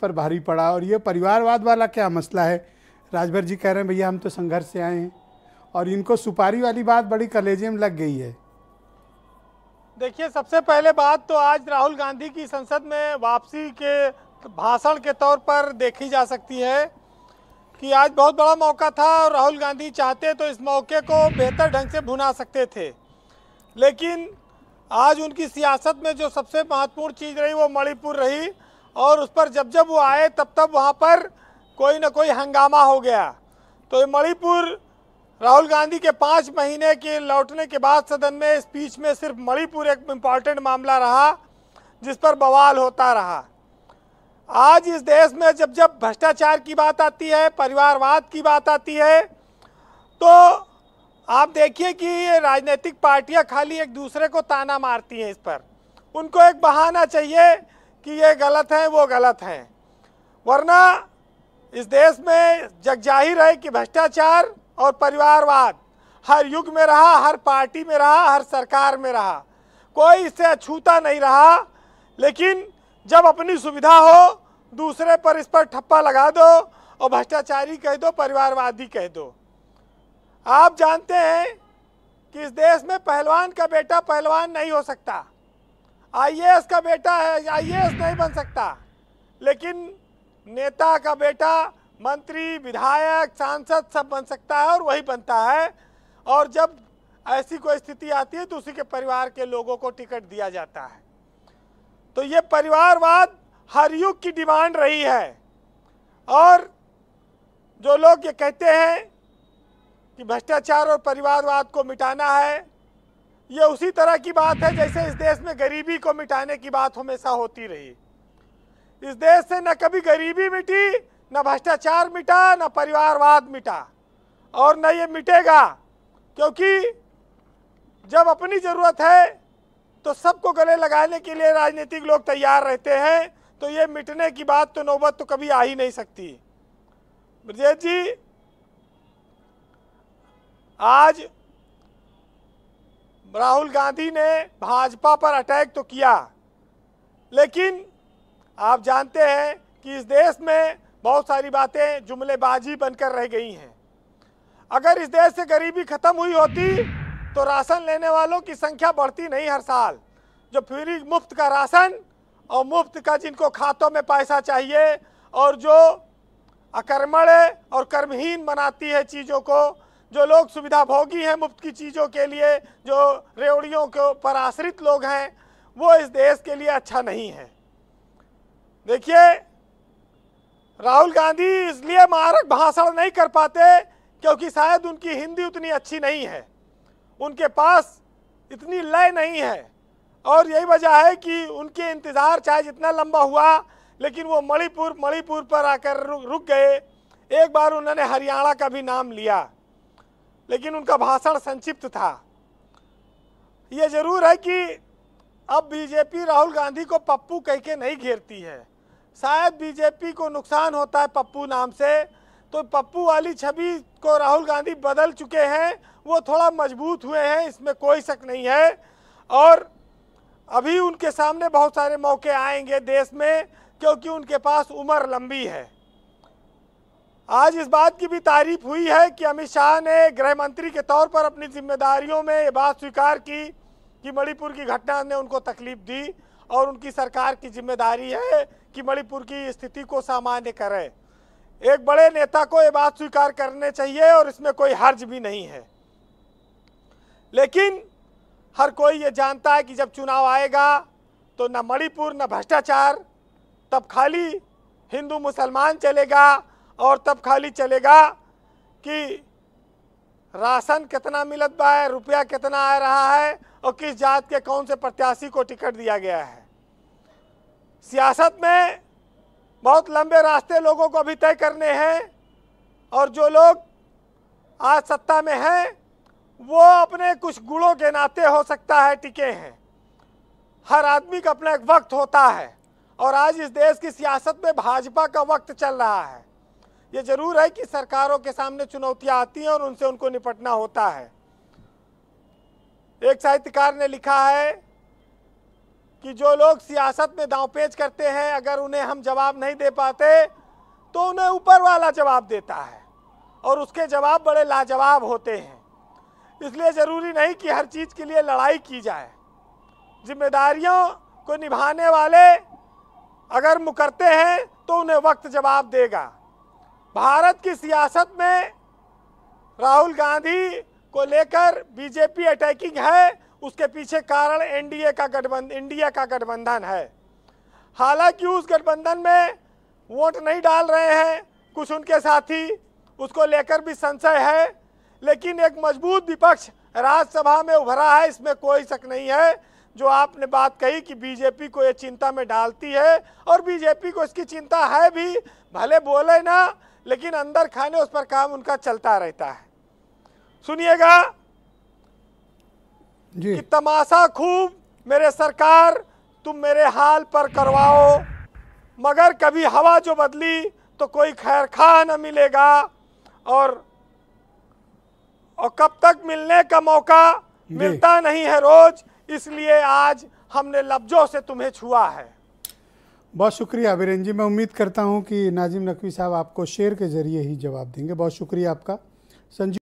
पर भारी पड़ा और ये परिवारवाद वाला क्या मसला है राजभर जी कह रहे हैं भैया हम तो संघर्ष से आए हैं और इनको सुपारी वाली बात बड़ी कलेजे में लग गई है देखिए सबसे पहले बात तो आज राहुल गांधी की संसद में वापसी के भाषण के तौर पर देखी जा सकती है कि आज बहुत बड़ा मौका था और राहुल गांधी चाहते तो इस मौके को बेहतर ढंग से भुना सकते थे लेकिन आज उनकी सियासत में जो सबसे महत्वपूर्ण चीज़ रही वो मणिपुर रही और उस पर जब जब वो आए तब तब वहाँ पर कोई ना कोई हंगामा हो गया तो मणिपुर राहुल गांधी के पाँच महीने के लौटने के बाद सदन में स्पीच में सिर्फ मणिपुर एक इम्पॉर्टेंट मामला रहा जिस पर बवाल होता रहा आज इस देश में जब जब भ्रष्टाचार की बात आती है परिवारवाद की बात आती है तो आप देखिए कि ये राजनीतिक पार्टियां खाली एक दूसरे को ताना मारती हैं इस पर उनको एक बहाना चाहिए कि ये गलत हैं वो गलत हैं वरना इस देश में जग जाहिर है कि भ्रष्टाचार और परिवारवाद हर युग में रहा हर पार्टी में रहा हर सरकार में रहा कोई इससे अछूता नहीं रहा लेकिन जब अपनी सुविधा हो दूसरे पर इस पर ठप्पा लगा दो और भ्रष्टाचारी कह दो परिवारवादी कह दो आप जानते हैं कि इस देश में पहलवान का बेटा पहलवान नहीं हो सकता आईएएस का बेटा है आईएएस नहीं बन सकता लेकिन नेता का बेटा मंत्री विधायक सांसद सब बन सकता है और वही बनता है और जब ऐसी कोई स्थिति आती है तो उसी के परिवार के लोगों को टिकट दिया जाता है तो ये परिवारवाद हर युग की डिमांड रही है और जो लोग ये कहते हैं कि भ्रष्टाचार और परिवारवाद को मिटाना है ये उसी तरह की बात है जैसे इस देश में गरीबी को मिटाने की बात हमेशा होती रही इस देश से न कभी गरीबी मिटी न भ्रष्टाचार मिटा न परिवारवाद मिटा और न ये मिटेगा क्योंकि जब अपनी ज़रूरत है तो सबको गले लगाने के लिए राजनीतिक लोग तैयार रहते हैं तो ये मिटने की बात तो नौबत तो कभी आ ही नहीं सकती ब्रजेश जी आज राहुल गांधी ने भाजपा पर अटैक तो किया लेकिन आप जानते हैं कि इस देश में बहुत सारी बातें जुमलेबाजी बनकर रह गई हैं अगर इस देश से गरीबी खत्म हुई होती तो राशन लेने वालों की संख्या बढ़ती नहीं हर साल जो फ्री मुफ्त का राशन और मुफ्त का जिनको खातों में पैसा चाहिए और जो अकर्मण और कर्महीन बनाती है चीज़ों को जो लोग सुविधा भोगी हैं मुफ्त की चीज़ों के लिए जो रेवड़ियों के पर आश्रित लोग हैं वो इस देश के लिए अच्छा नहीं है देखिए राहुल गांधी इसलिए मारक भाषण नहीं कर पाते क्योंकि शायद उनकी हिंदी उतनी अच्छी नहीं है उनके पास इतनी लय नहीं है और यही वजह है कि उनके इंतज़ार चाहे जितना लंबा हुआ लेकिन वो मणिपुर मणिपुर पर आकर रुक गए एक बार उन्होंने हरियाणा का भी नाम लिया लेकिन उनका भाषण संक्षिप्त था ये जरूर है कि अब बीजेपी राहुल गांधी को पप्पू कह के नहीं घेरती है शायद बीजेपी को नुकसान होता है पप्पू नाम से तो पप्पू वाली छवि को राहुल गांधी बदल चुके हैं वो थोड़ा मजबूत हुए हैं इसमें कोई शक नहीं है और अभी उनके सामने बहुत सारे मौके आएंगे देश में क्योंकि उनके पास उम्र लंबी है आज इस बात की भी तारीफ हुई है कि अमित शाह ने गृह मंत्री के तौर पर अपनी जिम्मेदारियों में ये बात स्वीकार की कि मणिपुर की घटना ने उनको तकलीफ दी और उनकी सरकार की जिम्मेदारी है कि मणिपुर की स्थिति को सामान्य करें एक बड़े नेता को ये बात स्वीकार करने चाहिए और इसमें कोई हर्ज भी नहीं है लेकिन हर कोई ये जानता है कि जब चुनाव आएगा तो न मणिपुर न भ्रष्टाचार तब खाली हिंदू मुसलमान चलेगा और तब खाली चलेगा कि राशन कितना मिलत बा है रुपया कितना आ रहा है और किस जात के कौन से प्रत्याशी को टिकट दिया गया है सियासत में बहुत लंबे रास्ते लोगों को भी तय करने हैं और जो लोग आज सत्ता में हैं वो अपने कुछ गुणों के नाते हो सकता है टिके हैं हर आदमी का अपना एक वक्त होता है और आज इस देश की सियासत में भाजपा का वक्त चल रहा है ये जरूर है कि सरकारों के सामने चुनौतियां आती हैं और उनसे उनको निपटना होता है एक साहित्यकार ने लिखा है कि जो लोग सियासत में पेज करते हैं अगर उन्हें हम जवाब नहीं दे पाते तो उन्हें ऊपर वाला जवाब देता है और उसके जवाब बड़े लाजवाब होते हैं इसलिए ज़रूरी नहीं कि हर चीज़ के लिए लड़ाई की जाए जिम्मेदारियों को निभाने वाले अगर मुकरते हैं तो उन्हें वक्त जवाब देगा भारत की सियासत में राहुल गांधी को लेकर बीजेपी अटैकिंग है उसके पीछे कारण एनडीए का गठबंधन इंडिया का गठबंधन है हालांकि उस गठबंधन में वोट नहीं डाल रहे हैं कुछ उनके साथी उसको लेकर भी संशय है लेकिन एक मजबूत विपक्ष राज्यसभा में उभरा है इसमें कोई शक नहीं है जो आपने बात कही कि बीजेपी को ये चिंता में डालती है और बीजेपी को इसकी चिंता है भी भले बोले ना लेकिन अंदर खाने उस पर काम उनका चलता रहता है सुनिएगा कि तमाशा खूब मेरे सरकार तुम मेरे हाल पर करवाओ मगर कभी हवा जो बदली तो कोई खैर खा न मिलेगा और और कब तक मिलने का मौका मिलता नहीं है रोज इसलिए आज हमने लफ्जों से तुम्हें छुआ है बहुत शुक्रिया अभिरन जी मैं उम्मीद करता हूँ कि नाजिम नकवी साहब आपको शेर के ज़रिए ही जवाब देंगे बहुत शुक्रिया आपका संजीव